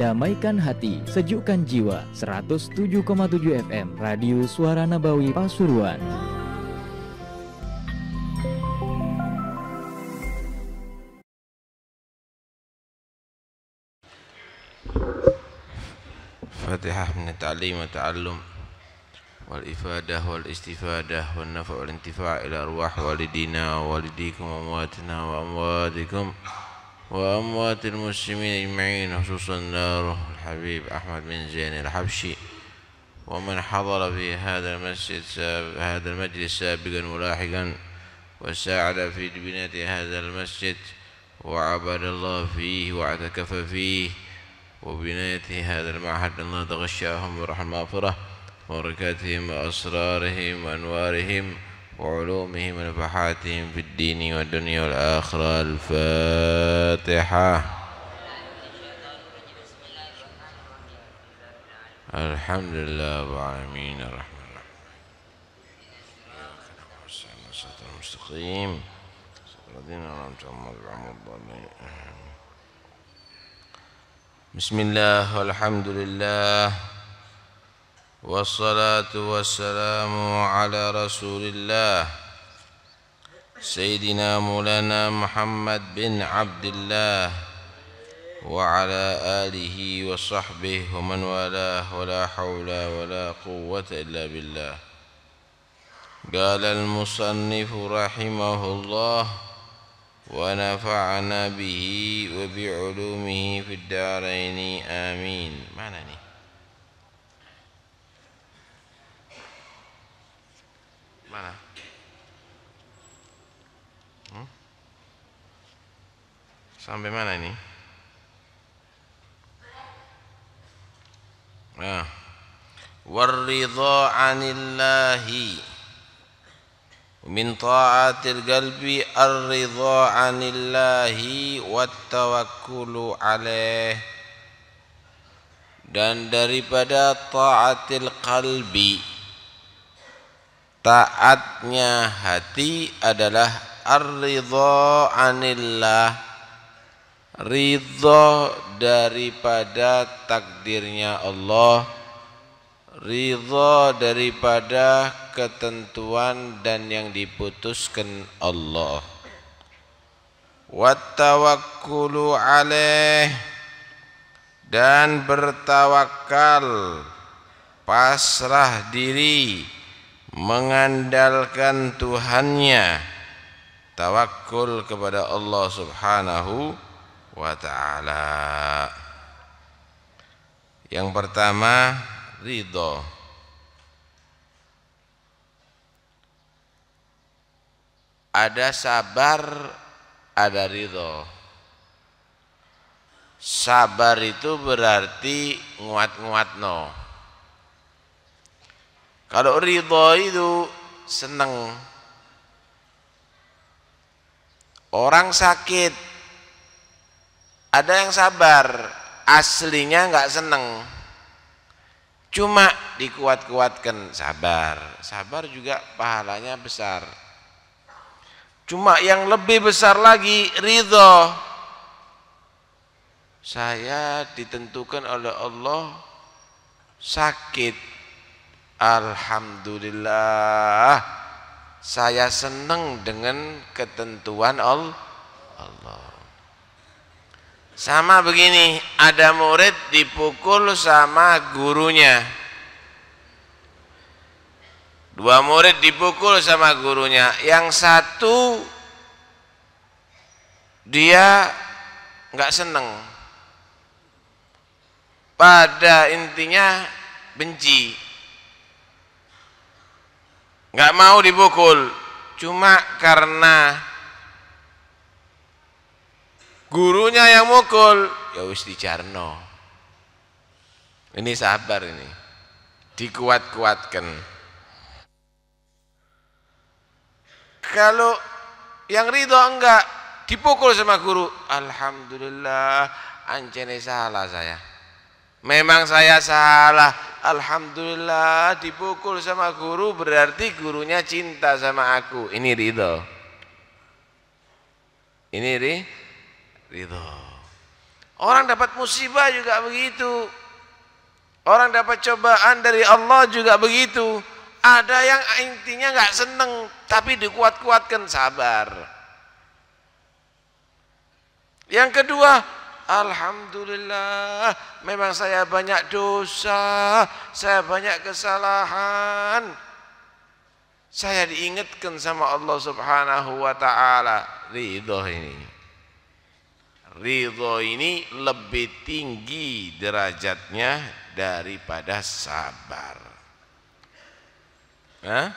Damaikan hati, sejukkan jiwa. 107,7 FM Radio Suara Nabawi Pasuruan. Fatihah min ta'lim wa ta'allum. والإفادة والاستفادة والنفع والانتفاع إلى أرواح والدينا ووالديكم وأمواتنا وأمواتكم وأموات المسلمين أجمعين خصوصا ناره الحبيب أحمد بن زين الحبشي ومن حضر في هذا المسجد هذا المجلس سابقا ولاحقا وساعد في بناء هذا المسجد وعبد الله فيه واعتكف فيه وبناية هذا المعهد الله تغشاهم برحمة الله بركاتهم وأسرارهم وأنوارهم وعلومهم ونفحاتهم في الدين والدنيا والآخرة الفاتحة الحمد لله رب العالمين الرحمن الرحيم الصراط المستقيم الذين أنعمت عليهم الضالين بسم الله والحمد لله والصلاة والسلام على رسول الله سيدنا مولانا محمد بن عبد الله وعلى آله وصحبه ومن والاه ولا حول ولا قوة إلا بالله قال المصنف رحمه الله ونفعنا به وبعلومه في الدارين آمين معنى Sampai mana ini? Nah. Waridho anillahi min ta'atil qalbi arridho anillahi wat tawakkulu alaih dan daripada taatil qalbi taatnya hati adalah arridho anillahi ridho daripada takdirnya Allah ridho daripada ketentuan dan yang diputuskan Allah wattawakkulu alaih dan bertawakal pasrah diri mengandalkan Tuhannya tawakul kepada Allah Subhanahu wa ta'ala yang pertama ridho ada sabar ada ridho sabar itu berarti nguat-nguat no kalau ridho itu seneng orang sakit ada yang sabar aslinya nggak seneng cuma dikuat-kuatkan sabar sabar juga pahalanya besar cuma yang lebih besar lagi ridho saya ditentukan oleh Allah sakit Alhamdulillah saya senang dengan ketentuan Allah sama begini, ada murid dipukul sama gurunya. Dua murid dipukul sama gurunya. Yang satu dia nggak seneng. Pada intinya benci. Nggak mau dipukul, cuma karena gurunya yang mukul ya wis dijarno ini sabar ini dikuat-kuatkan kalau yang ridho enggak dipukul sama guru Alhamdulillah anjene salah saya memang saya salah Alhamdulillah dipukul sama guru berarti gurunya cinta sama aku ini ridho ini ri ridho. Orang dapat musibah juga begitu. Orang dapat cobaan dari Allah juga begitu. Ada yang intinya nggak seneng, tapi dikuat-kuatkan sabar. Yang kedua, Alhamdulillah, memang saya banyak dosa, saya banyak kesalahan. Saya diingatkan sama Allah Subhanahu wa taala ridho ini ridho ini lebih tinggi derajatnya daripada sabar. Hah?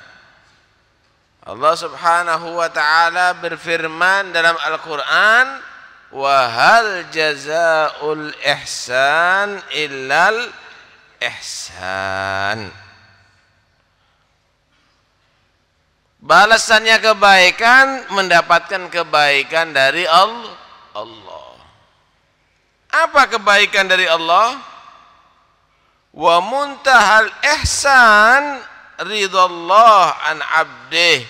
Allah Subhanahu wa taala berfirman dalam Al-Qur'an, wahal jazaul ihsan illal ihsan." Balasannya kebaikan mendapatkan kebaikan dari Allah. Allah. Apa kebaikan dari Allah? Wa muntahal ihsan ridallah an abdih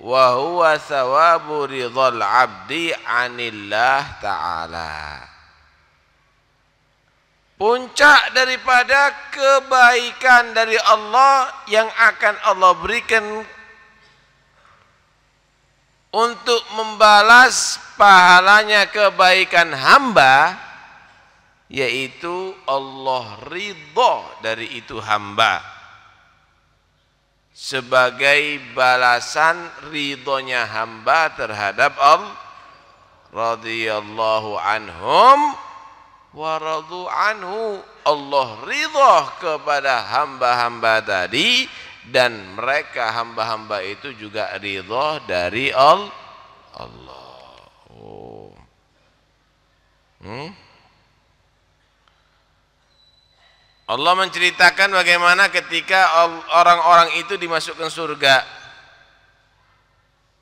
wa huwa thawabu ridhal abdi anillah ta'ala puncak daripada kebaikan dari Allah yang akan Allah berikan untuk membalas pahalanya kebaikan hamba yaitu Allah ridho dari itu hamba sebagai balasan ridhonya hamba terhadap Allah radhiyallahu anhum wa radu anhu Allah ridho kepada hamba-hamba tadi dan mereka hamba-hamba itu juga ridho dari Allah Allah oh. hmm? Allah menceritakan bagaimana ketika orang-orang itu dimasukkan surga.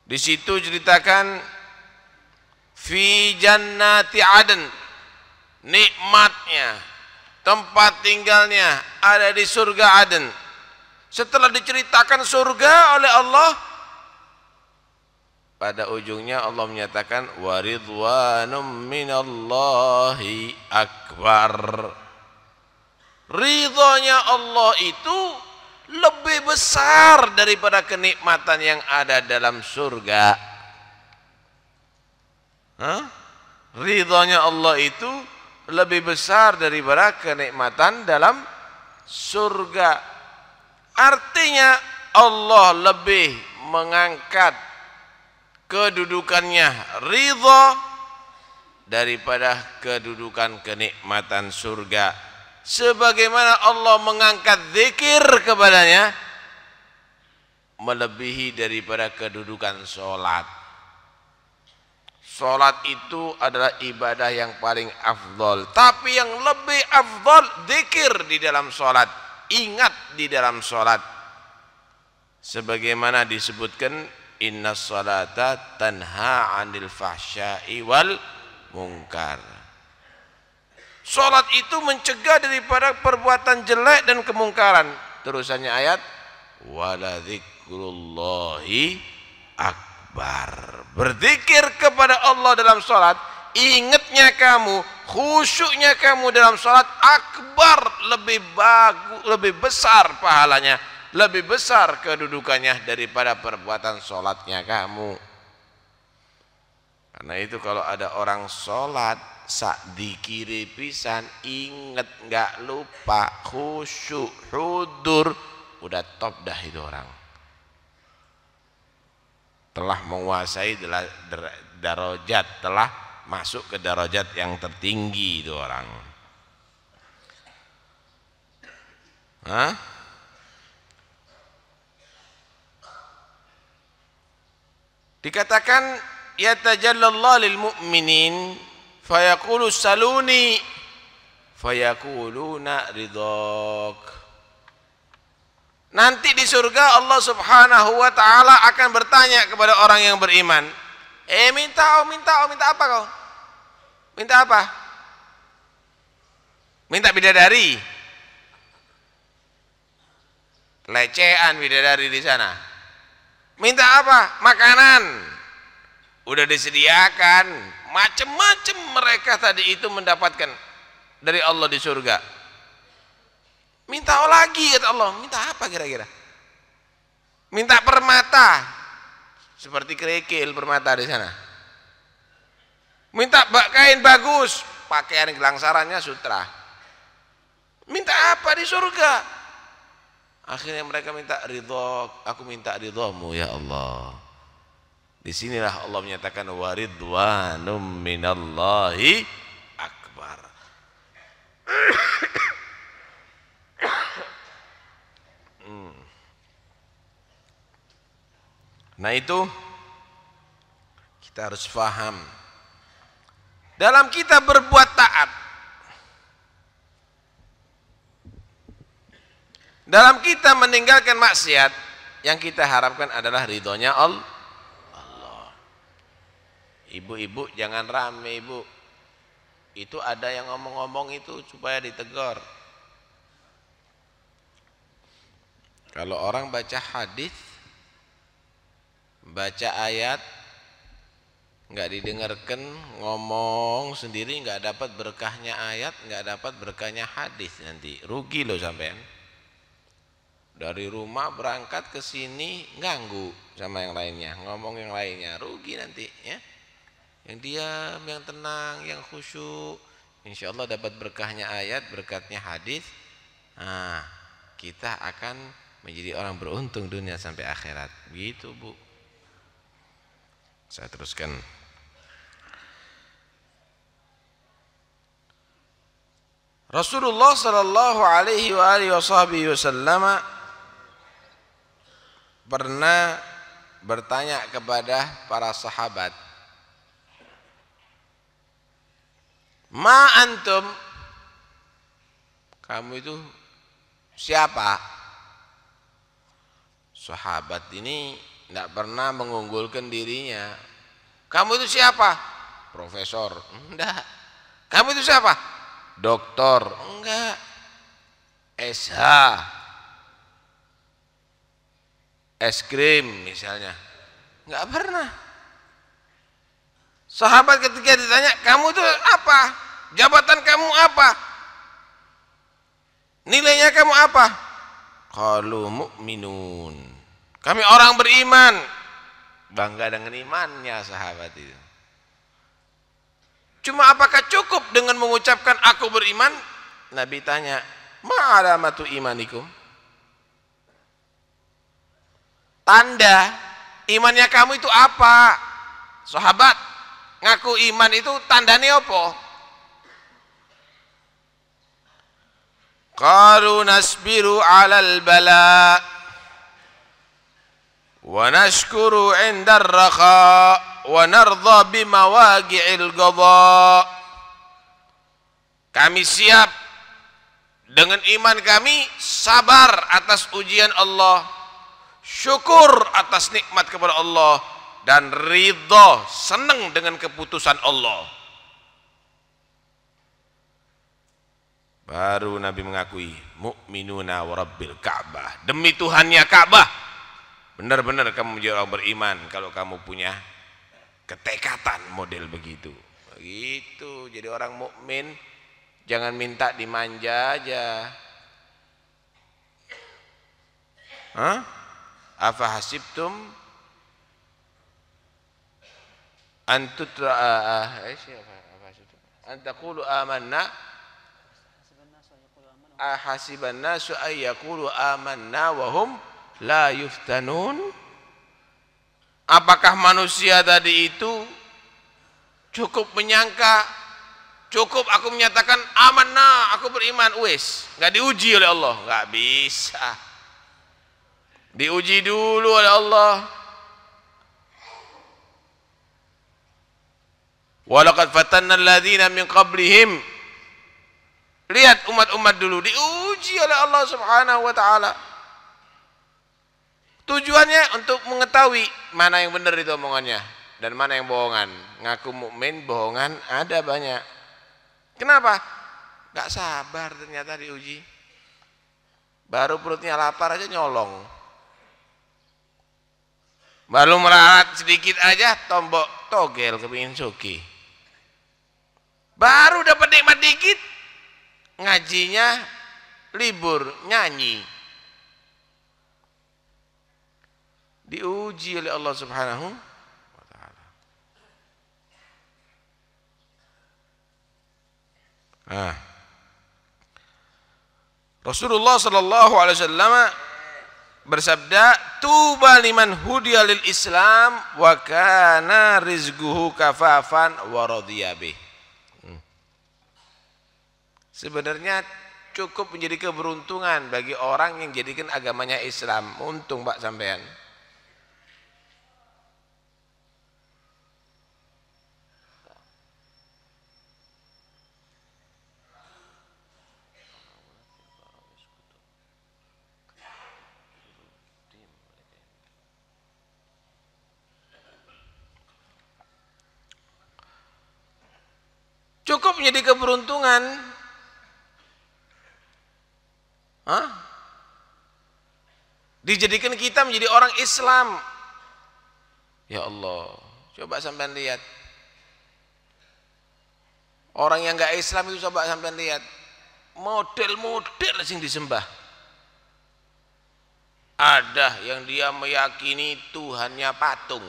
Di situ ceritakan fi jannati aden nikmatnya tempat tinggalnya ada di surga aden setelah diceritakan surga oleh Allah pada ujungnya Allah menyatakan waridwanum minallahi akbar Ridhonya Allah itu lebih besar daripada kenikmatan yang ada dalam surga. huh? Ridhonya Allah itu lebih besar daripada kenikmatan dalam surga. Artinya Allah lebih mengangkat kedudukannya ridho daripada kedudukan kenikmatan surga sebagaimana Allah mengangkat zikir kepadanya melebihi daripada kedudukan sholat sholat itu adalah ibadah yang paling afdol tapi yang lebih afdol zikir di dalam sholat ingat di dalam sholat sebagaimana disebutkan inna sholata tanha anil fahsyai wal mungkar Sholat itu mencegah daripada perbuatan jelek dan kemungkaran. Terusannya ayat waladzikrullahi akbar. Berzikir kepada Allah dalam sholat, ingatnya kamu, khusyuknya kamu dalam sholat akbar lebih bagus, lebih besar pahalanya, lebih besar kedudukannya daripada perbuatan sholatnya kamu. Karena itu kalau ada orang sholat sak dikiri pisan inget nggak lupa khusyuk hudur udah top dah itu orang telah menguasai darajat telah masuk ke darajat yang tertinggi itu orang Hah? dikatakan tajallallah lil mu'minin fayaqulu saluni fayaquluna ridok nanti di surga Allah subhanahu wa ta'ala akan bertanya kepada orang yang beriman eh minta oh minta oh minta apa kau minta apa minta bidadari lecehan bidadari di sana minta apa makanan udah disediakan macam-macam mereka tadi itu mendapatkan dari Allah di surga minta lagi kata Allah minta apa kira-kira minta permata seperti kerikil permata di sana minta kain bagus pakaian gelangsarannya sutra minta apa di surga akhirnya mereka minta ridho aku minta ridhomu ya Allah Disinilah Allah menyatakan waridwanum minallahi akbar. Hmm. Nah itu kita harus faham. Dalam kita berbuat taat. Dalam kita meninggalkan maksiat, yang kita harapkan adalah ridhonya Allah Ibu-ibu jangan rame ibu. Itu ada yang ngomong-ngomong itu supaya ditegur. Kalau orang baca hadis, baca ayat, nggak didengarkan, ngomong sendiri nggak dapat berkahnya ayat, nggak dapat berkahnya hadis nanti. Rugi loh sampean. Dari rumah berangkat ke sini ganggu sama yang lainnya, ngomong yang lainnya, rugi nanti ya yang diam, yang tenang, yang khusyuk. Insya Allah dapat berkahnya ayat, berkatnya hadis. Nah, kita akan menjadi orang beruntung dunia sampai akhirat. Begitu bu. Saya teruskan. Rasulullah Shallallahu Alaihi Wasallam pernah bertanya kepada para sahabat Ma antum kamu itu siapa? Sahabat ini tidak pernah mengunggulkan dirinya. Kamu itu siapa? Profesor. Enggak. Kamu itu siapa? Doktor. Enggak. SH. Es krim misalnya. Enggak pernah. Sahabat ketika ditanya, kamu itu apa? Jabatan kamu apa? Nilainya kamu apa? Kalau mukminun, Kami orang beriman. Bangga dengan imannya sahabat itu. Cuma apakah cukup dengan mengucapkan aku beriman? Nabi tanya, "Ma'alamatu imanikum?" Tanda imannya kamu itu apa? Sahabat, ngaku iman itu tandanya apa? قالوا نصبر على البلاء ونشكر عند الرخاء ونرضى بمواقع القضاء kami siap dengan iman kami sabar atas ujian Allah syukur atas nikmat kepada Allah dan ridho senang dengan keputusan Allah Baru Nabi mengakui mukminuna warabil Ka'bah. Demi Tuhannya Ka'bah. Benar-benar kamu menjadi orang beriman kalau kamu punya ketekatan model begitu. Begitu. Jadi orang mukmin jangan minta dimanja aja. Hah? Afa hasibtum antutra apa hasibtum antakulu amanna ahasiban nasu ayyakulu amanna wahum la yuftanun apakah manusia tadi itu cukup menyangka cukup aku menyatakan amanna aku beriman wis nggak diuji oleh Allah nggak bisa diuji dulu oleh Allah walaqad fatanna alladziina min qablihim Lihat umat-umat dulu diuji oleh Allah Subhanahu wa taala. Tujuannya untuk mengetahui mana yang benar itu omongannya dan mana yang bohongan. Ngaku mukmin bohongan ada banyak. Kenapa? Gak sabar ternyata diuji. Baru perutnya lapar aja nyolong. Baru meralat sedikit aja tombok togel kepingin suki. Baru dapat nikmat dikit ngajinya libur nyanyi diuji oleh Allah Subhanahu wa taala. Ah. Rasulullah sallallahu alaihi wasallam bersabda tuba liman hudiya lil Islam wa kana rizquhu kafafan wa radiya bih. Sebenarnya cukup menjadi keberuntungan bagi orang yang jadikan agamanya Islam. Untung Pak sampean. Cukup menjadi keberuntungan Hah? Dijadikan kita menjadi orang Islam. Ya Allah, coba sampai lihat. Orang yang nggak Islam itu coba sampai lihat. Model-model yang disembah. Ada yang dia meyakini Tuhannya patung.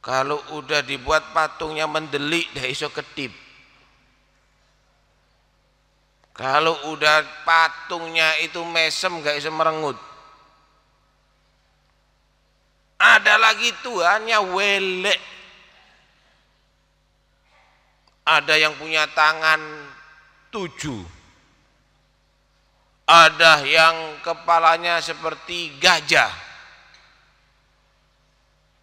Kalau udah dibuat patungnya mendelik, dah iso kedip kalau udah patungnya itu mesem gak bisa merengut ada lagi Tuhannya welek ada yang punya tangan tujuh ada yang kepalanya seperti gajah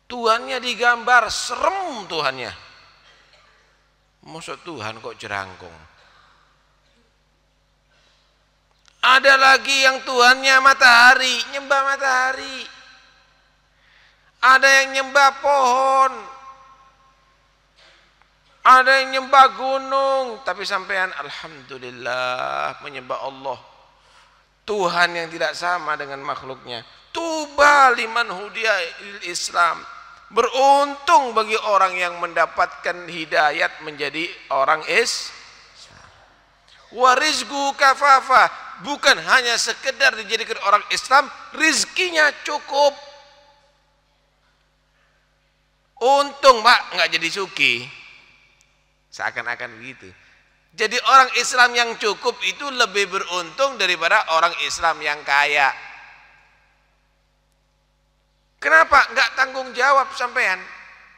Tuhannya digambar serem Tuhannya maksud Tuhan kok jerangkung Ada lagi yang Tuhannya matahari, nyembah matahari. Ada yang nyembah pohon. Ada yang nyembah gunung, tapi sampean alhamdulillah menyembah Allah. Tuhan yang tidak sama dengan makhluknya. Tuba liman hudia Islam. Beruntung bagi orang yang mendapatkan hidayat menjadi orang Islam. Warizgu kafafa. Bukan hanya sekedar dijadikan orang Islam, rizkinya cukup. Untung pak nggak jadi suki. Seakan-akan begitu. Jadi orang Islam yang cukup itu lebih beruntung daripada orang Islam yang kaya. Kenapa? Nggak tanggung jawab sampean.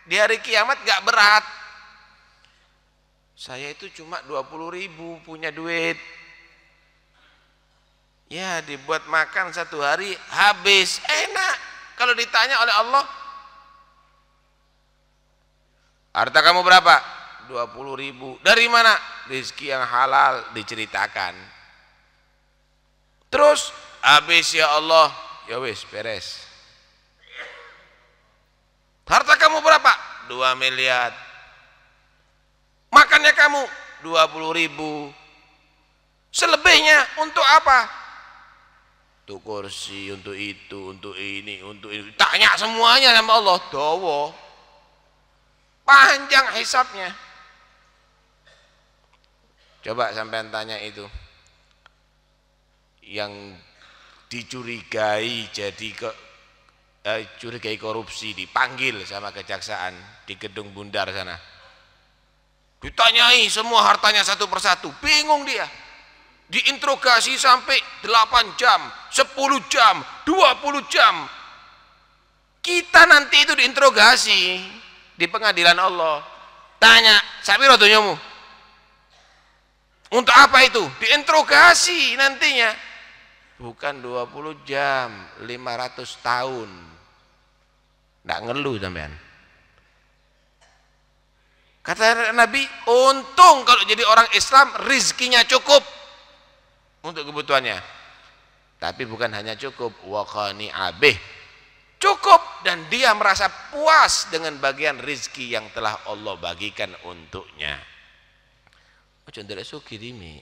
Di hari kiamat nggak berat saya itu cuma 20 ribu punya duit ya dibuat makan satu hari habis enak kalau ditanya oleh Allah harta kamu berapa 20 ribu dari mana rizki yang halal diceritakan terus habis ya Allah ya wis beres harta kamu berapa 2 miliar makannya kamu 20 ribu selebihnya untuk apa untuk kursi untuk itu untuk ini untuk itu tanya semuanya sama Allah dawa panjang hisapnya coba sampai tanya itu yang dicurigai jadi ke eh, curigai korupsi dipanggil sama kejaksaan di gedung bundar sana Ditanyai semua hartanya satu persatu, bingung dia. Diinterogasi sampai 8 jam, 10 jam, 20 jam. Kita nanti itu diinterogasi di pengadilan Allah. Tanya, sapiro dunyamu? Untuk apa itu? Diinterogasi nantinya. Bukan 20 jam, 500 tahun. Tidak ngeluh sampean. Kata Nabi, untung kalau jadi orang Islam rizkinya cukup untuk kebutuhannya. Tapi bukan hanya cukup, wakani abe, Cukup dan dia merasa puas dengan bagian rizki yang telah Allah bagikan untuknya. Ojo suki sugih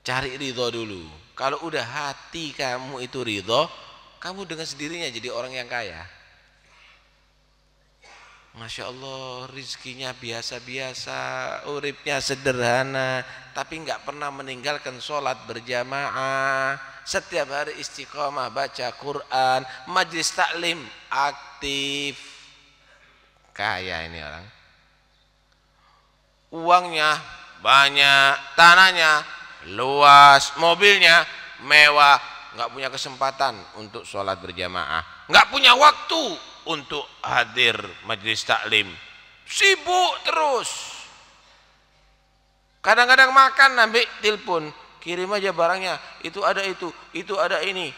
Cari ridho dulu. Kalau udah hati kamu itu ridho, kamu dengan sendirinya jadi orang yang kaya. Masya Allah rizkinya biasa-biasa, uripnya sederhana, tapi nggak pernah meninggalkan sholat berjamaah. Setiap hari istiqomah baca Quran, majlis taklim aktif. Kaya ini orang. Uangnya banyak, tanahnya luas, mobilnya mewah, nggak punya kesempatan untuk sholat berjamaah, nggak punya waktu untuk hadir majelis taklim sibuk terus kadang-kadang makan ambil telepon kirim aja barangnya itu ada itu itu ada ini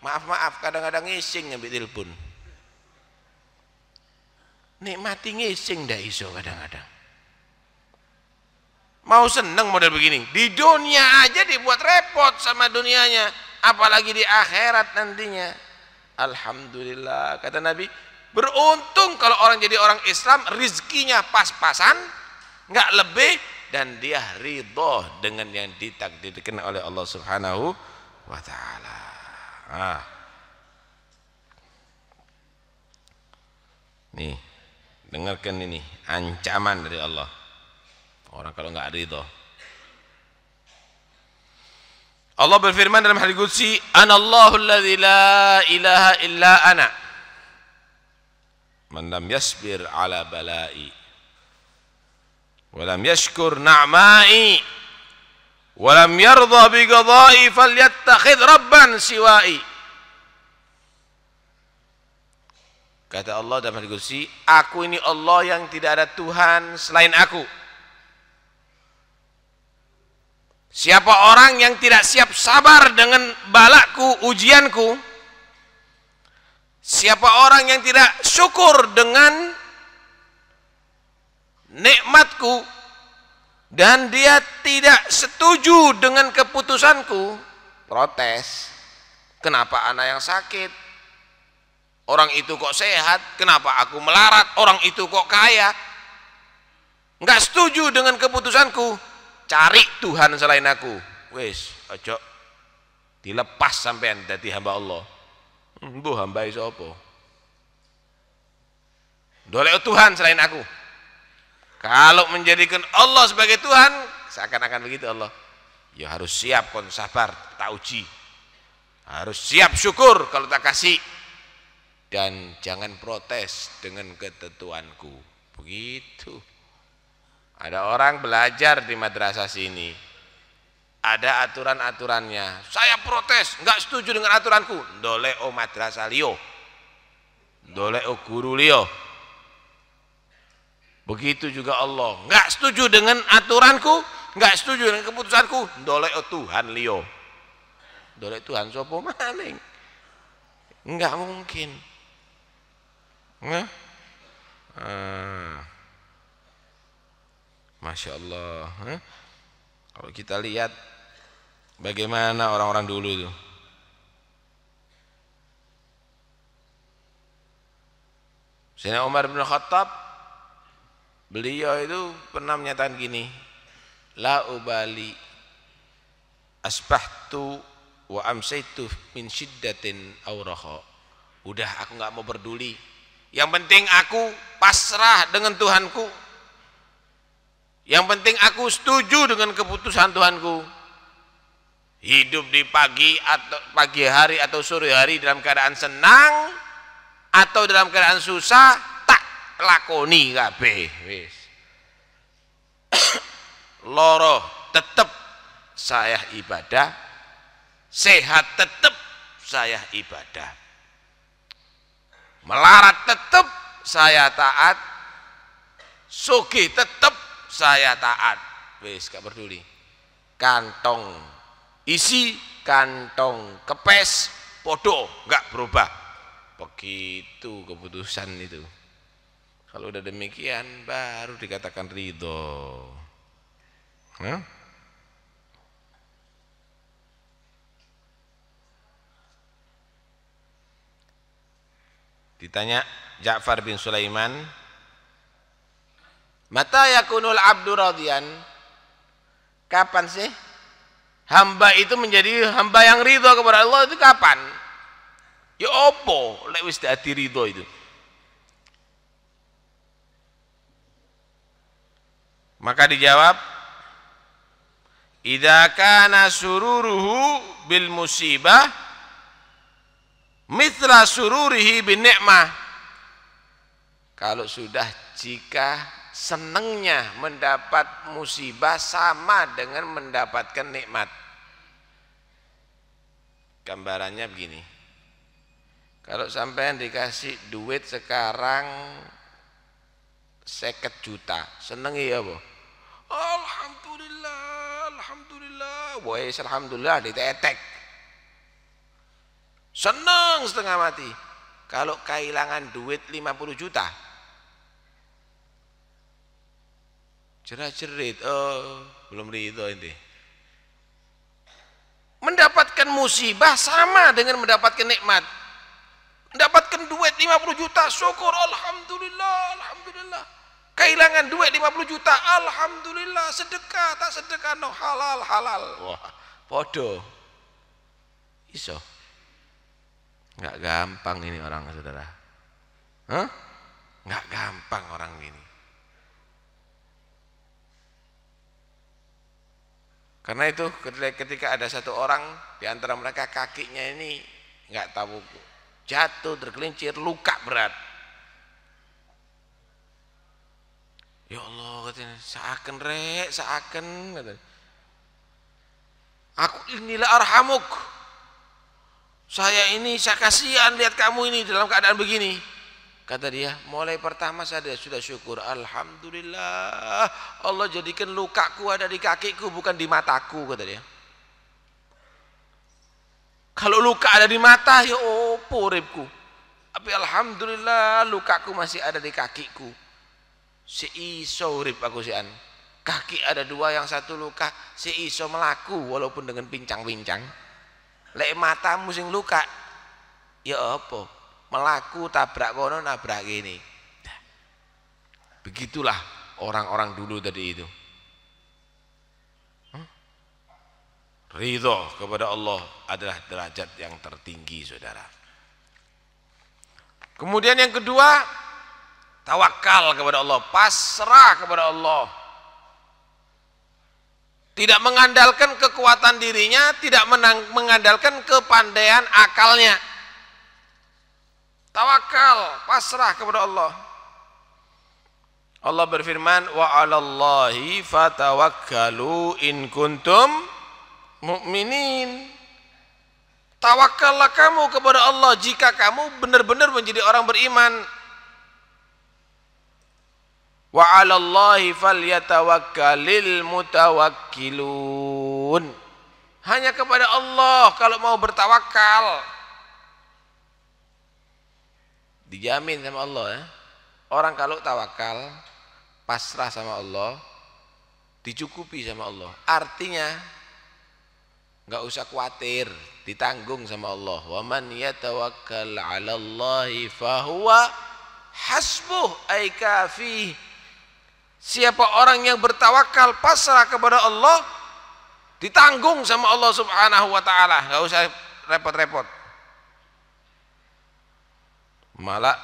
maaf maaf kadang-kadang ngising ambil telepon nikmati ngising dah iso kadang-kadang mau seneng model begini di dunia aja dibuat repot sama dunianya apalagi di akhirat nantinya Alhamdulillah kata Nabi Beruntung kalau orang jadi orang Islam, rizkinya pas-pasan, nggak lebih, dan dia ridho dengan yang ditakdirkan oleh Allah Subhanahu wa Ta'ala. Ah. Nih, dengarkan ini ancaman dari Allah. Orang kalau nggak ridho, Allah berfirman dalam hadis qudsi, "Ana Allahu la ilaha illa ana." Man lam yasbir ala balai Walam yashkur na'mai Walam yardha bi gadai Falyattakhid rabban siwai Kata Allah dalam hadis kursi Aku ini Allah yang tidak ada Tuhan selain aku Siapa orang yang tidak siap sabar dengan balakku, ujianku, Siapa orang yang tidak syukur dengan nikmatku dan dia tidak setuju dengan keputusanku, protes. Kenapa anak yang sakit? Orang itu kok sehat? Kenapa aku melarat? Orang itu kok kaya? Enggak setuju dengan keputusanku. Cari Tuhan selain aku. wes ojo dilepas sampean dari hamba Allah hamba iso apa? Dolek Tuhan selain aku. Kalau menjadikan Allah sebagai Tuhan, seakan-akan begitu Allah. Ya harus siap kon sabar, tak uji. Harus siap syukur kalau tak kasih. Dan jangan protes dengan ketentuanku. Begitu. Ada orang belajar di madrasah sini, ada aturan-aturannya. Saya protes, nggak setuju dengan aturanku. Dole o madrasah lio. Dole o guru lio. Begitu juga Allah, nggak setuju dengan aturanku, nggak setuju dengan keputusanku. Dole o Tuhan lio. Dole Tuhan sopo maning. Enggak mungkin. Nah. Masya Allah. Eh? Kalau kita lihat Bagaimana orang-orang dulu itu? Sayyidina Umar bin Khattab beliau itu pernah menyatakan gini, la ubali asbahtu wa amsaitu min syiddatin aw Udah aku nggak mau peduli. Yang penting aku pasrah dengan Tuhanku. Yang penting aku setuju dengan keputusan Tuhanku hidup di pagi atau pagi hari atau sore hari dalam keadaan senang atau dalam keadaan susah tak lakoni kabeh wis loro tetap saya ibadah sehat tetap saya ibadah melarat tetap saya taat sugih tetap saya taat wis gak peduli kantong isi kantong kepes podo nggak berubah begitu keputusan itu kalau udah demikian baru dikatakan ridho nah? ditanya Ja'far bin Sulaiman mata yakunul abdu radian kapan sih hamba itu menjadi hamba yang ridho kepada Allah itu kapan? Ya opo lek wis dadi ridho itu. Maka dijawab Idza kana sururuhu bil musibah mitra sururihi bin ni'mah. Kalau sudah jika senengnya mendapat musibah sama dengan mendapatkan nikmat. Gambarannya begini. Kalau sampean dikasih duit sekarang seket juta, seneng ya bu? Alhamdulillah, alhamdulillah, woi alhamdulillah ditetek. Seneng setengah mati. Kalau kehilangan duit 50 juta, cerah cerit oh belum ridho ini. Mendapatkan musibah sama dengan mendapatkan nikmat. Mendapatkan duit 50 juta, syukur, Alhamdulillah, Alhamdulillah. Kehilangan duit 50 juta, Alhamdulillah, sedekah, tak sedekah, no, halal, halal. Wah, podo. Iso. nggak gampang ini orang, saudara. Hah? nggak gampang orang ini. Karena itu ketika ada satu orang di antara mereka kakinya ini nggak tahu jatuh tergelincir luka berat. Ya Allah katanya seakan rek seakan katanya. Aku inilah arhamuk. Saya ini saya kasihan lihat kamu ini dalam keadaan begini. Kata dia, mulai pertama saya sudah syukur. Alhamdulillah, Allah jadikan lukaku ada di kakiku, bukan di mataku, kata dia. Kalau luka ada di mata, ya opo ribku. Tapi Alhamdulillah, lukaku masih ada di kakiku. Si iso rib aku si an. Kaki ada dua, yang satu luka, si iso melaku, walaupun dengan pincang-pincang. Lek matamu sing luka, ya opo melaku tabrak kono nabrak ini begitulah orang-orang dulu tadi itu hmm? ridho kepada Allah adalah derajat yang tertinggi saudara kemudian yang kedua tawakal kepada Allah pasrah kepada Allah tidak mengandalkan kekuatan dirinya, tidak mengandalkan kepandaian akalnya. Tawakal, pasrah kepada Allah. Allah berfirman, "Wa 'alallahi fatawakkalu in kuntum mu'minin." Tawakallah kamu kepada Allah jika kamu benar-benar menjadi orang beriman. Wa 'alallahi falyatawakkalil mutawakkilun. Hanya kepada Allah kalau mau bertawakal dijamin sama Allah ya. orang kalau tawakal pasrah sama Allah dicukupi sama Allah artinya nggak usah khawatir ditanggung sama Allah wa man yatawakkal 'ala fahuwa hasbuh ay kafi siapa orang yang bertawakal pasrah kepada Allah ditanggung sama Allah Subhanahu wa taala nggak usah repot-repot malah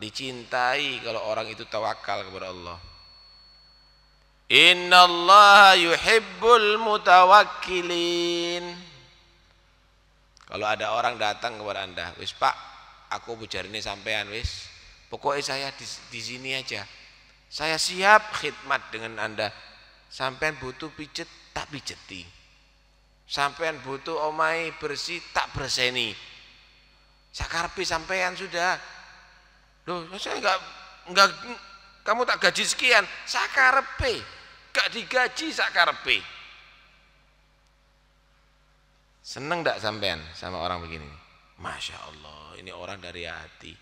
dicintai kalau orang itu tawakal kepada Allah Inna Allah yuhibbul mutawakkilin kalau ada orang datang kepada anda wis pak aku bujar ini sampean wis pokoknya saya di, di sini aja saya siap khidmat dengan anda sampean butuh pijet tak pijeti sampean butuh omai bersih tak berseni Sakarpi sampean sudah. Loh, saya enggak enggak kamu tak gaji sekian, sakarpi Enggak digaji sakarpi Seneng enggak sampean sama orang begini? Masya Allah, ini orang dari hati.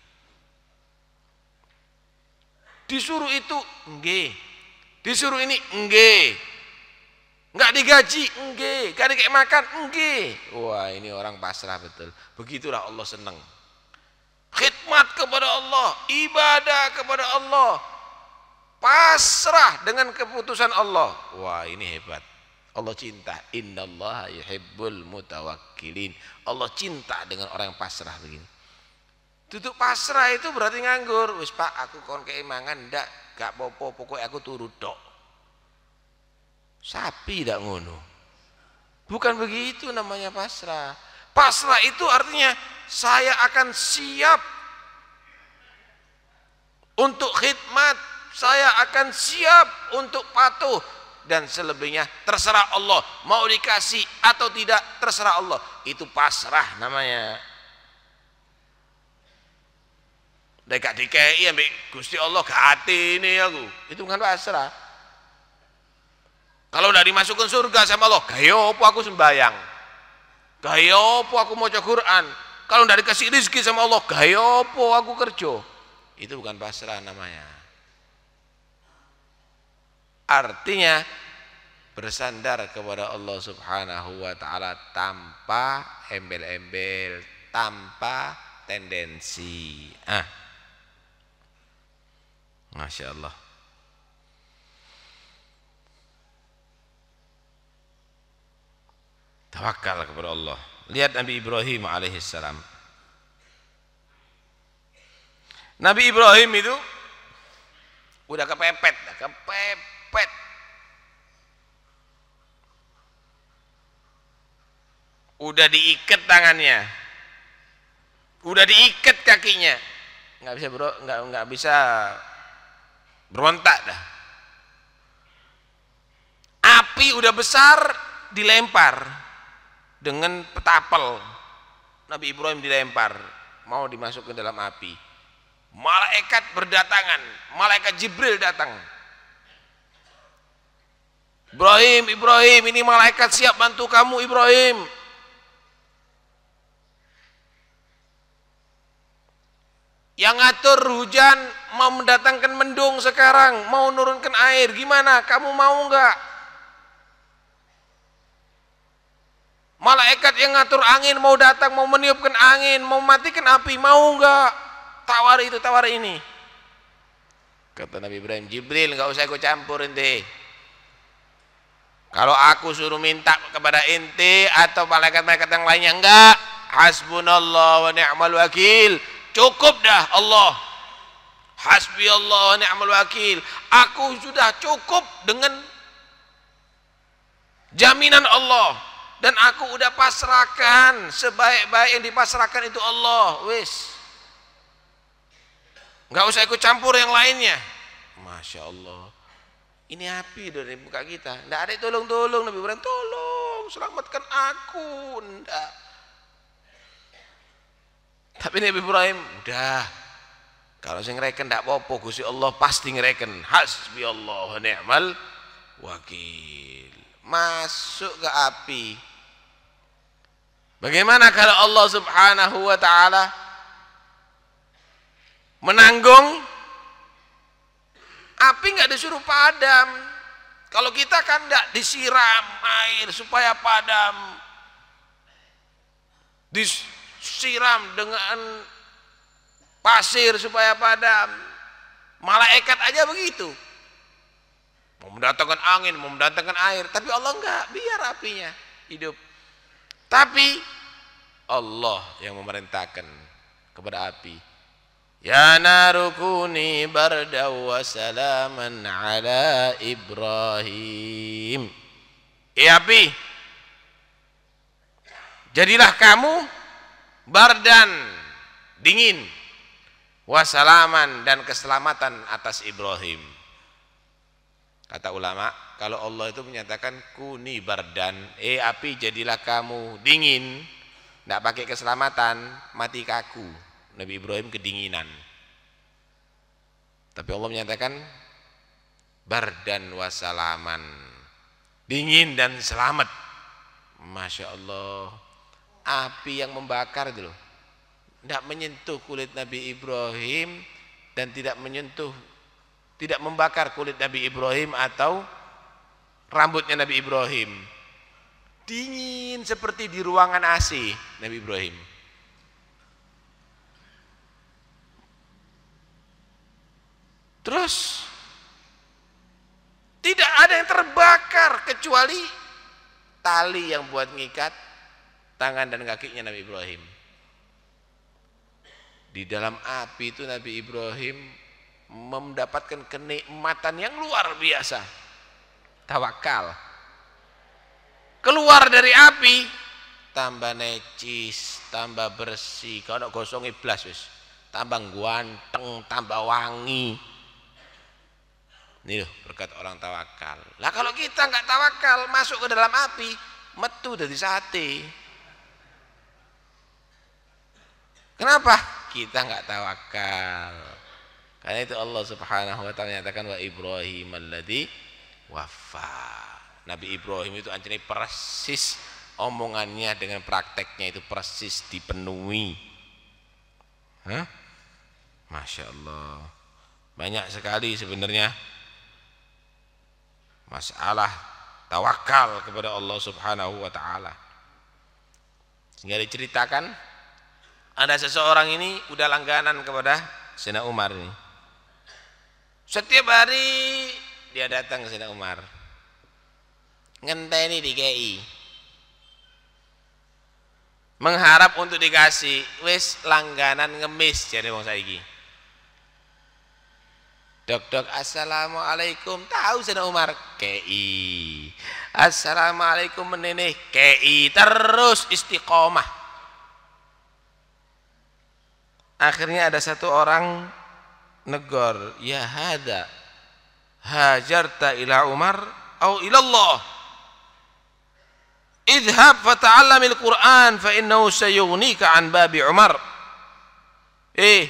Disuruh itu, enggak. Disuruh ini, enggak Enggak digaji, enggih. Enggak dikek makan, enggih. Wah, ini orang pasrah betul. Begitulah Allah senang. Khidmat kepada Allah, ibadah kepada Allah. Pasrah dengan keputusan Allah. Wah, ini hebat. Allah cinta. Innallaha yuhibbul mutawakkilin. Allah cinta dengan orang yang pasrah begini. Tutup pasrah itu berarti nganggur. Wis Pak, aku kon keimangan ndak, gak popo, pokoknya aku turut dok Sapi tidak ngono. Bukan begitu namanya pasrah. Pasrah itu artinya saya akan siap untuk khidmat, saya akan siap untuk patuh dan selebihnya terserah Allah mau dikasih atau tidak terserah Allah itu pasrah namanya Dekat DKI ambil Gusti Allah ke hati ini aku itu bukan pasrah kalau tidak dimasukkan surga sama Allah, gaya apa aku sembayang? Gaya apa aku mau Quran? Kalau tidak dikasih rezeki sama Allah, gaya apa aku kerja? Itu bukan pasrah namanya. Artinya bersandar kepada Allah Subhanahu wa taala tanpa embel-embel, tanpa tendensi. Ah. Masya Allah. Tawakal kepada Allah. Lihat Nabi Ibrahim alaihissalam. Nabi Ibrahim itu udah kepepet, kepepet. Udah diikat tangannya, udah diikat kakinya, nggak bisa bro, enggak nggak bisa berontak dah. Api udah besar dilempar, dengan petapel Nabi Ibrahim dilempar mau dimasukkan dalam api malaikat berdatangan malaikat Jibril datang Ibrahim, Ibrahim, ini malaikat siap bantu kamu Ibrahim. Yang ngatur hujan mau mendatangkan mendung sekarang, mau nurunkan air, gimana? Kamu mau enggak Malaikat yang ngatur angin mau datang, mau meniupkan angin, mau matikan api, mau enggak? Tawar itu, tawar ini. Kata Nabi Ibrahim, Jibril enggak usah aku campur ente. Kalau aku suruh minta kepada ente atau malaikat-malaikat yang lainnya enggak, hasbunallah wa ni'mal wakil. Cukup dah Allah. Hasbi Allah wa ni'mal wakil. Aku sudah cukup dengan jaminan Allah dan aku udah pasrahkan sebaik-baik yang dipasrahkan itu Allah wis nggak usah ikut campur yang lainnya Masya Allah ini api dari muka kita ndak ada tolong-tolong Nabi Ibrahim tolong selamatkan aku ndak tapi Nabi Ibrahim udah kalau saya ngereken ndak apa-apa Gusti Allah pasti ngereken hasbi Allah ni'mal wakil masuk ke api Bagaimana kalau Allah Subhanahu wa taala menanggung api nggak disuruh padam. Kalau kita kan nggak disiram air supaya padam. Disiram dengan pasir supaya padam. Malaikat aja begitu. Mau mendatangkan angin, mau mendatangkan air, tapi Allah enggak, biar apinya hidup. Tapi Allah yang memerintahkan kepada api. Ya narukuni bardaw wa salaman ala Ibrahim. Ei eh, api, jadilah kamu bardan, dingin, wasalaman dan keselamatan atas Ibrahim. Kata ulama, kalau Allah itu menyatakan kuni bardan, eh api jadilah kamu dingin, tidak pakai keselamatan, mati kaku. Nabi Ibrahim kedinginan. Tapi Allah menyatakan bardan wasalaman, dingin dan selamat. Masya Allah, api yang membakar itu loh, tidak menyentuh kulit Nabi Ibrahim dan tidak menyentuh tidak membakar kulit Nabi Ibrahim atau rambutnya Nabi Ibrahim. Dingin seperti di ruangan AC Nabi Ibrahim. Terus tidak ada yang terbakar kecuali tali yang buat ngikat tangan dan kakinya Nabi Ibrahim. Di dalam api itu Nabi Ibrahim mendapatkan kenikmatan yang luar biasa tawakal keluar dari api tambah necis tambah bersih kalau gosong iblas wis tambah ganteng tambah wangi ini loh berkat orang tawakal lah kalau kita nggak tawakal masuk ke dalam api metu dari sate kenapa kita nggak tawakal karena itu Allah Subhanahu wa taala nyatakan wa Ibrahim alladzi wafa. Nabi Ibrahim itu anjani persis omongannya dengan prakteknya itu persis dipenuhi. Hah? Masya Allah. Banyak sekali sebenarnya masalah tawakal kepada Allah Subhanahu wa taala. Sehingga diceritakan ada seseorang ini udah langganan kepada Sina Umar ini setiap hari dia datang ke sana Umar. Ngenteni di GI. Mengharap untuk dikasih wis langganan ngemis jadi wong saiki. Dok-dok assalamualaikum tahu sana Umar KI. Assalamualaikum nenek KI terus istiqomah. Akhirnya ada satu orang negor ya hada hajarta ila Umar au ila Allah idhab fata'allamil Qur'an fa innahu sayughnika an babi Umar eh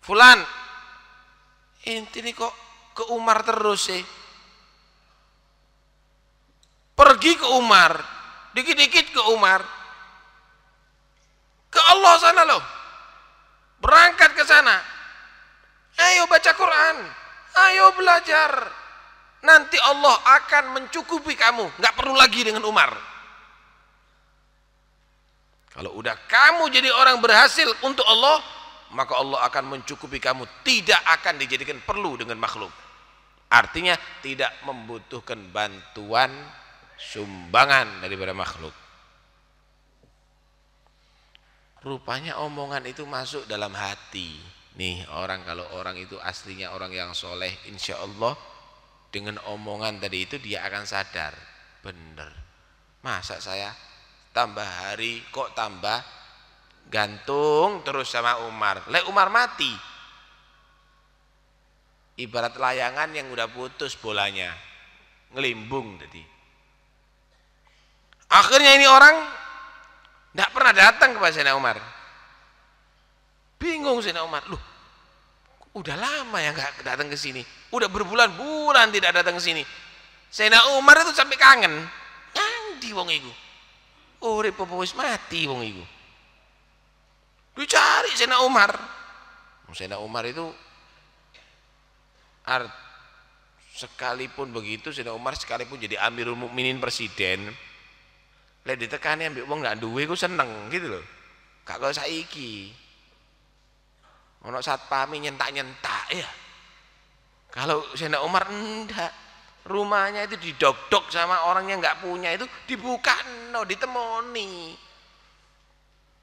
fulan inti ini kok ke Umar terus sih eh. pergi ke Umar dikit-dikit ke Umar ke Allah sana loh berangkat ke sana Ayo baca Quran. Ayo belajar. Nanti Allah akan mencukupi kamu. Nggak perlu lagi dengan Umar. Kalau udah kamu jadi orang berhasil untuk Allah, maka Allah akan mencukupi kamu. Tidak akan dijadikan perlu dengan makhluk. Artinya tidak membutuhkan bantuan sumbangan daripada makhluk. Rupanya omongan itu masuk dalam hati nih orang kalau orang itu aslinya orang yang soleh insya Allah dengan omongan tadi itu dia akan sadar bener masa saya tambah hari kok tambah gantung terus sama Umar le Umar mati ibarat layangan yang udah putus bolanya ngelimbung tadi akhirnya ini orang tidak pernah datang ke pasien Umar Bingung Sayyidina Umar. Loh, udah lama ya nggak datang ke sini. Udah berbulan-bulan tidak datang ke sini. Sayyidina Umar itu sampai kangen. di wong itu Urip apa mati wong itu Dicari Sayyidina Umar. Sayyidina Umar itu art sekalipun begitu Sayyidina Umar sekalipun jadi Amirul Mukminin presiden lek ditekani ambek wong ndak duwe ku seneng gitu loh. Kak kok saiki ono satpami nyentak-nyentak ya kalau Sena Umar enggak rumahnya itu didok-dok sama orang yang nggak punya itu dibuka no ditemoni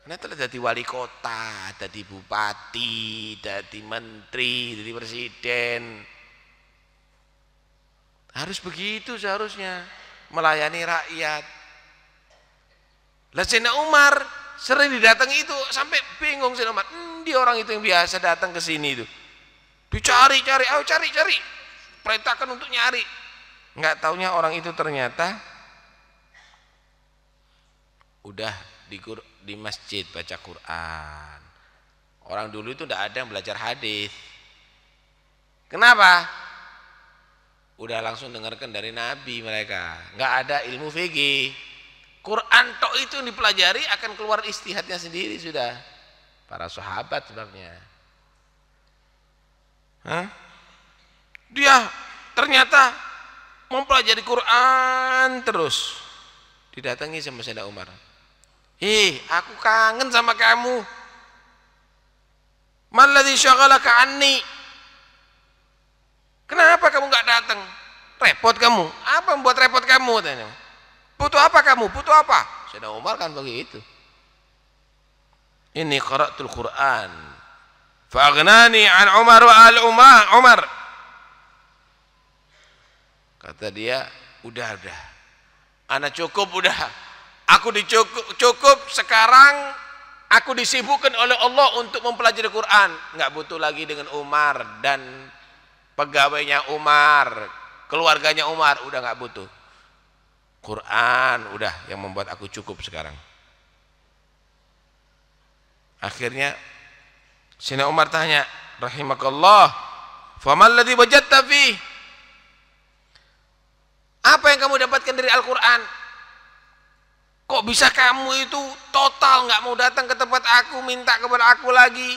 karena telah jadi wali kota jadi bupati jadi menteri jadi presiden harus begitu seharusnya melayani rakyat lah Sena Umar sering didatangi itu sampai bingung Sena Umar hmm, dia orang itu yang biasa datang ke sini itu dicari-cari ayo cari-cari perintahkan untuk nyari nggak taunya orang itu ternyata udah di, di masjid baca Quran orang dulu itu tidak ada yang belajar hadis kenapa udah langsung dengarkan dari Nabi mereka nggak ada ilmu fikih Quran tok itu yang dipelajari akan keluar istihadnya sendiri sudah para sahabat sebenarnya, Hah? dia ternyata mempelajari Quran terus didatangi sama Sayyidina Umar Hi, aku kangen sama kamu maladhi syagalaka anni kenapa kamu nggak datang repot kamu apa membuat repot kamu tanya butuh apa kamu butuh apa Sayyidina Umar kan begitu ini qara'tul Quran fa'aghnani an Umar wa al Umar kata dia udah udah anak cukup udah aku dicukup cukup sekarang aku disibukkan oleh Allah untuk mempelajari Quran nggak butuh lagi dengan Umar dan pegawainya Umar keluarganya Umar udah nggak butuh Quran udah yang membuat aku cukup sekarang akhirnya Sina Umar tanya rahimakallah faman ladzi wajadta fi apa yang kamu dapatkan dari Al-Quran kok bisa kamu itu total nggak mau datang ke tempat aku minta kepada aku lagi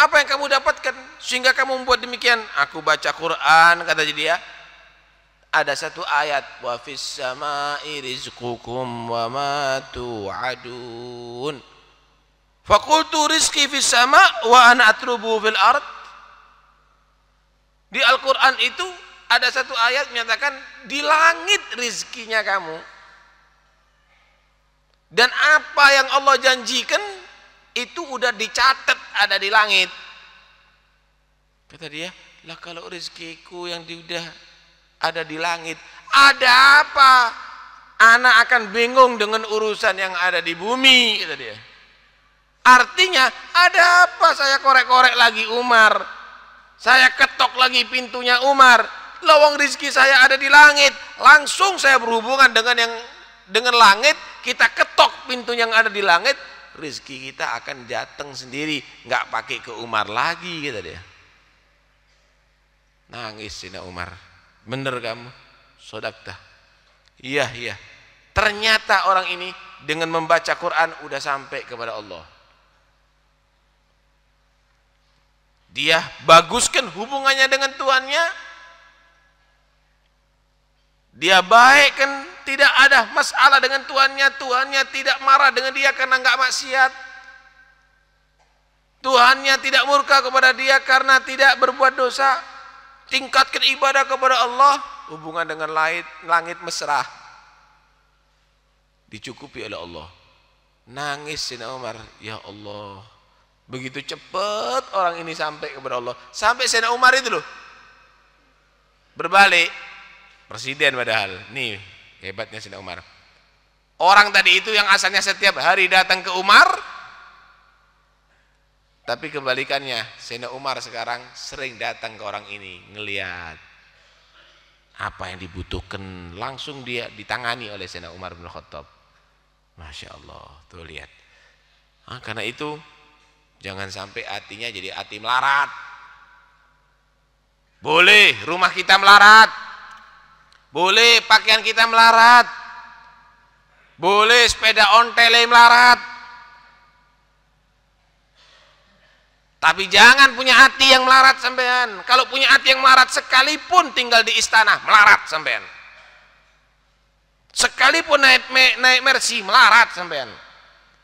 apa yang kamu dapatkan sehingga kamu membuat demikian aku baca Quran kata dia ada satu ayat wa fis samai rizqukum wa ma tu'adun faqultu rizqi fis sama wa ana atrubu fil ard di Al-Qur'an itu ada satu ayat menyatakan di langit rizkinya kamu dan apa yang Allah janjikan itu udah dicatat ada di langit kata dia lah kalau rizkiku yang diudah ada di langit. Ada apa? Anak akan bingung dengan urusan yang ada di bumi, kata dia. Artinya, ada apa saya korek-korek lagi Umar? Saya ketok lagi pintunya Umar. Lawang rizki saya ada di langit. Langsung saya berhubungan dengan yang dengan langit. Kita ketok pintu yang ada di langit. Rizki kita akan jateng sendiri. Nggak pakai ke Umar lagi, kata dia. Nangis Sina Umar Bener kamu, sodakta. Iya, iya. Ternyata orang ini dengan membaca Quran udah sampai kepada Allah. Dia baguskan hubungannya dengan tuannya. Dia baik kan tidak ada masalah dengan tuannya. Tuannya tidak marah dengan dia karena nggak maksiat. Tuhannya tidak murka kepada dia karena tidak berbuat dosa tingkatkan ibadah kepada Allah, hubungan dengan langit, langit mesra. Dicukupi oleh Allah. Nangis Sina Umar, ya Allah. Begitu cepat orang ini sampai kepada Allah. Sampai Sina Umar itu loh. Berbalik. Presiden padahal. Nih hebatnya Sina Umar. Orang tadi itu yang asalnya setiap hari datang ke Umar, tapi kebalikannya, Sena Umar sekarang sering datang ke orang ini, ngelihat apa yang dibutuhkan, langsung dia ditangani oleh Sena Umar bin Khattab. Masya Allah, tuh lihat. Ah, karena itu, jangan sampai hatinya jadi hati melarat. Boleh rumah kita melarat, boleh pakaian kita melarat, boleh sepeda ontel melarat, Tapi jangan punya hati yang melarat sampean. Kalau punya hati yang melarat sekalipun tinggal di istana, melarat sampean. Sekalipun naik me, naik mercy, melarat sampean.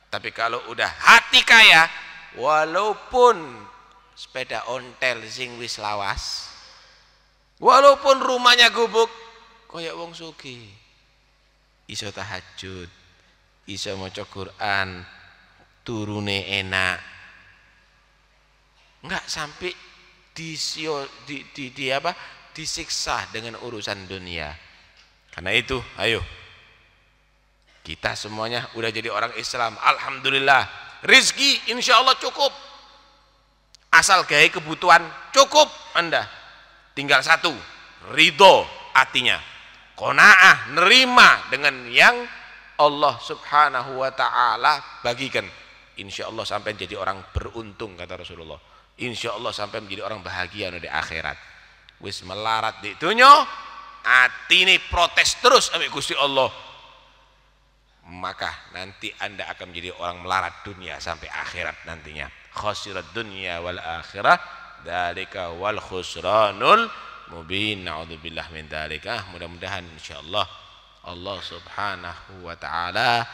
Tapi kalau udah hati kaya, walaupun sepeda ontel sing wis lawas, walaupun rumahnya gubuk, koyak wong suki. Iso tahajud, iso maca Quran, turune enak, Enggak sampai disio, di, di, di apa? disiksa dengan urusan dunia. Karena itu, ayo kita semuanya udah jadi orang Islam, alhamdulillah. Rizki insya Allah cukup, asal gaya kebutuhan cukup anda. Tinggal satu, ridho artinya konaah nerima dengan yang Allah Subhanahu Wa Taala bagikan. Insya Allah sampai jadi orang beruntung kata Rasulullah. Insya Allah sampai menjadi orang bahagia di akhirat. Wis melarat di dunia, hati ini protes terus ambil Gusti Allah. Maka nanti anda akan menjadi orang melarat dunia sampai akhirat nantinya. Khosirat dunia wal akhirat dalika wal khusranul mubin. Na'udzubillah min dalika. Mudah-mudahan insya Allah Allah subhanahu wa ta'ala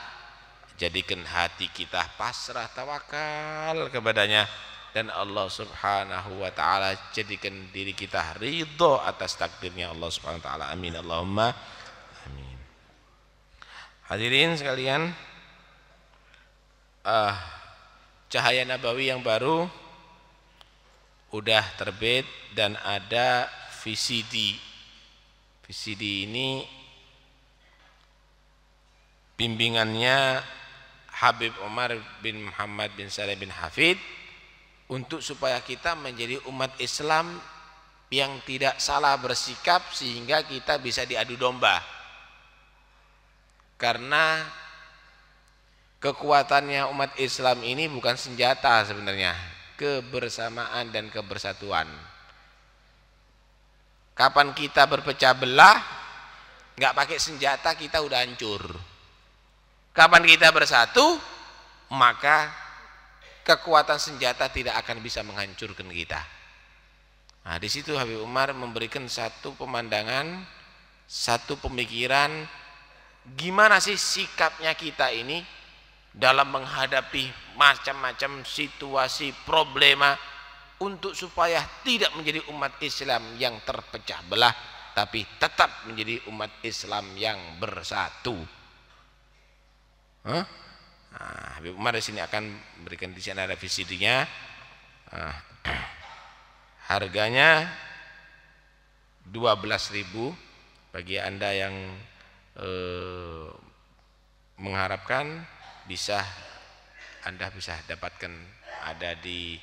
jadikan hati kita pasrah tawakal kepadanya dan Allah Subhanahu wa taala jadikan diri kita ridho atas takdirnya Allah Subhanahu wa taala. Amin Allahumma amin. Hadirin sekalian, uh, cahaya nabawi yang baru udah terbit dan ada VCD. VCD ini bimbingannya Habib Umar bin Muhammad bin Saleh bin Hafid untuk supaya kita menjadi umat Islam yang tidak salah bersikap sehingga kita bisa diadu domba karena kekuatannya umat Islam ini bukan senjata sebenarnya kebersamaan dan kebersatuan kapan kita berpecah belah nggak pakai senjata kita udah hancur kapan kita bersatu maka kekuatan senjata tidak akan bisa menghancurkan kita. Nah, di situ Habib Umar memberikan satu pemandangan, satu pemikiran gimana sih sikapnya kita ini dalam menghadapi macam-macam situasi problema untuk supaya tidak menjadi umat Islam yang terpecah belah tapi tetap menjadi umat Islam yang bersatu. Huh? Habib Umar di sini akan berikan di sini ada VCD-nya. Nah, harganya 12.000 bagi Anda yang eh, mengharapkan bisa Anda bisa dapatkan ada di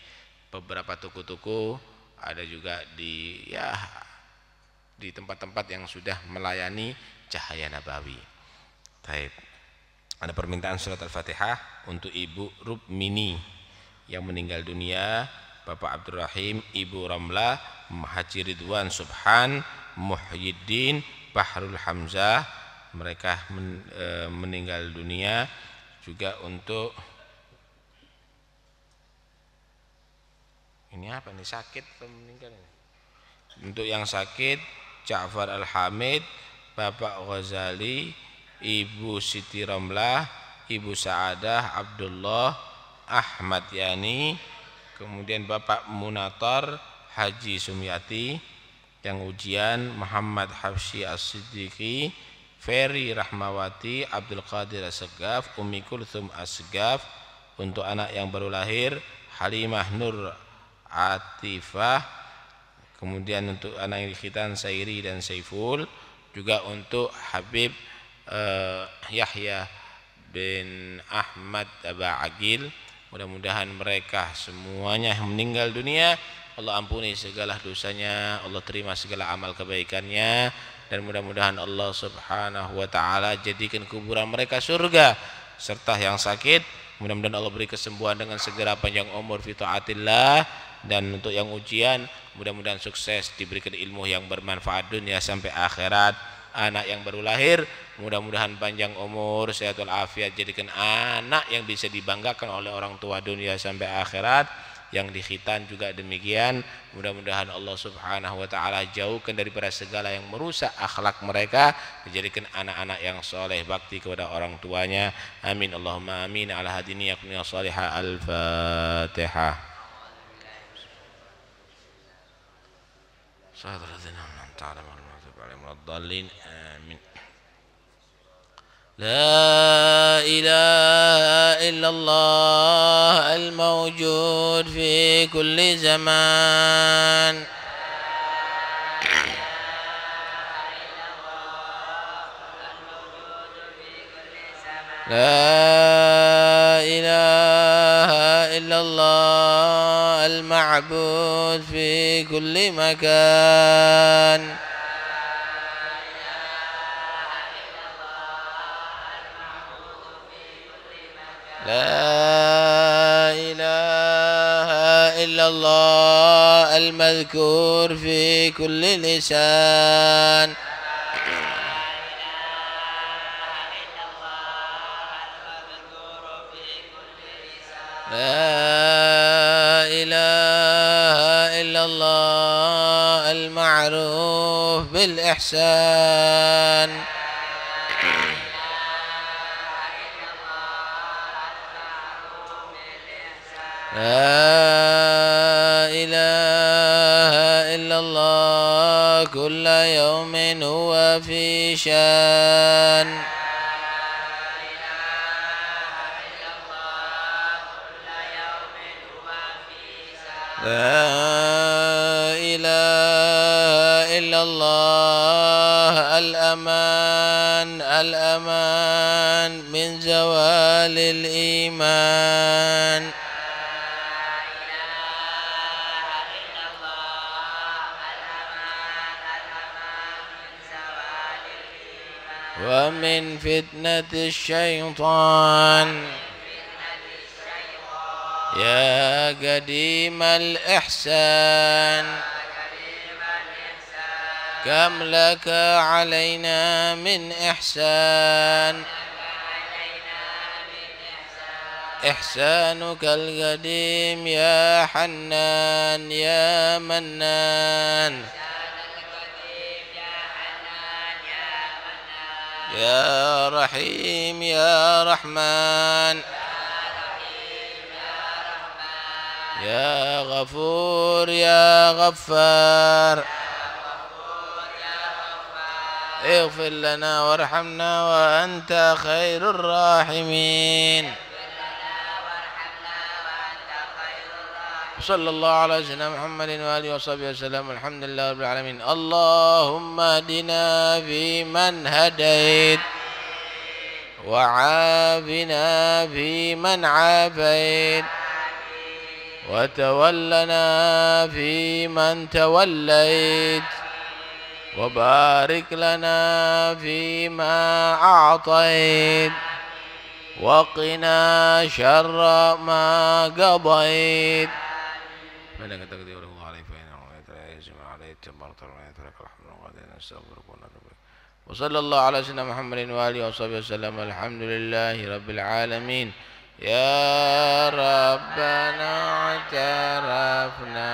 beberapa toko-toko, ada juga di ya di tempat-tempat yang sudah melayani cahaya nabawi. Baik. Ada permintaan surat Al-Fatihah untuk Ibu Rukmini yang meninggal dunia, Bapak Abdurrahim, Ibu Ramla, Mahaji Ridwan Subhan, Muhyiddin, Bahrul Hamzah, mereka men, e, meninggal dunia juga untuk ini apa nih sakit atau meninggal ini? Untuk yang sakit Ja'far Al-Hamid, Bapak Ghazali, Ibu Siti Romlah, Ibu Saadah Abdullah Ahmad Yani, kemudian Bapak Munator Haji Sumiati, yang ujian Muhammad Hafsi As-Siddiqi, Ferry Rahmawati, Abdul Qadir Asgaf, Umi Kulthum Asgaf, untuk anak yang baru lahir Halimah Nur Atifah, kemudian untuk anak yang dikhitan, Sairi dan Saiful, juga untuk Habib uh, Yahya bin Ahmad Aba Agil mudah-mudahan mereka semuanya meninggal dunia Allah ampuni segala dosanya Allah terima segala amal kebaikannya dan mudah-mudahan Allah subhanahu wa ta'ala jadikan kuburan mereka surga serta yang sakit mudah-mudahan Allah beri kesembuhan dengan segera panjang umur fitu'atillah dan untuk yang ujian mudah-mudahan sukses diberikan ilmu yang bermanfaat dunia sampai akhirat anak yang baru lahir mudah-mudahan panjang umur sehat walafiat jadikan anak yang bisa dibanggakan oleh orang tua dunia sampai akhirat yang dikhitan juga demikian mudah-mudahan Allah subhanahu wa ta'ala jauhkan daripada segala yang merusak akhlak mereka menjadikan anak-anak yang soleh bakti kepada orang tuanya amin Allahumma amin ala hadini salihah al-fatihah لا إله إلا الله الموجود في كل زمان لا إله إلا الله المعبود في كل مكان لا إله إلا الله المذكور في كل لسان لا إله إلا الله المعروف بالإحسان شان لا إله إلا الله الأمان الأمان من زوال الإيمان من فتنة الشيطان يا قديم الإحسان كم لك علينا من إحسان إحسانك القديم يا حنان يا منان يا رحيم يا رحمن يا غفور يا غفار اغفر لنا وارحمنا وأنت خير الراحمين صلى الله على سيدنا محمد وآله وصحبه وسلم الحمد لله رب العالمين اللهم اهدنا فيمن هديت وعافنا فيمن عافيت وتولنا فيمن توليت وبارك لنا فيما أعطيت وقنا شر ما قضيت ملكت تقدير له عليه فإنه يتجمع عليه تبارك ويترك الحمد وغادي نستغفرك ونتوب وصلى الله على سيدنا محمد وآله وصحبه وسلم الحمد لله رب العالمين يا ربنا اعترفنا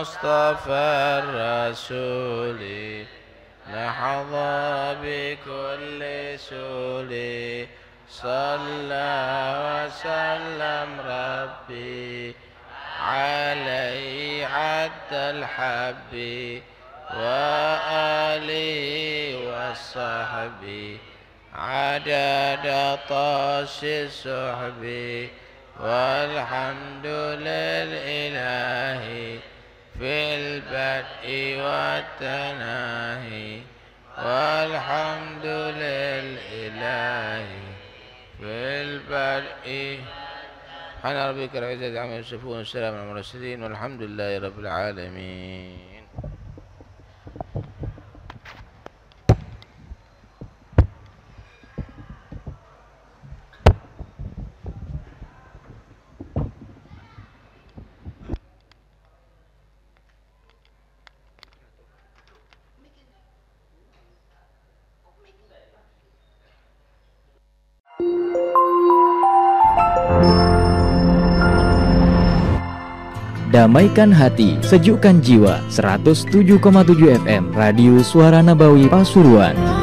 مصطفى الرسول لحظى بكل سول صلى وسلم ربي علي حتى الحب وآله والصحب عدد طاش السحب والحمد لله في البدء والتناهي والحمد للإله في البدء سبحان ربك العزة عما يصفون والسلام على المرسلين والحمد لله رب العالمين Damaikan hati, sejukkan jiwa. 107,7 FM Radio Suara Nabawi Pasuruan.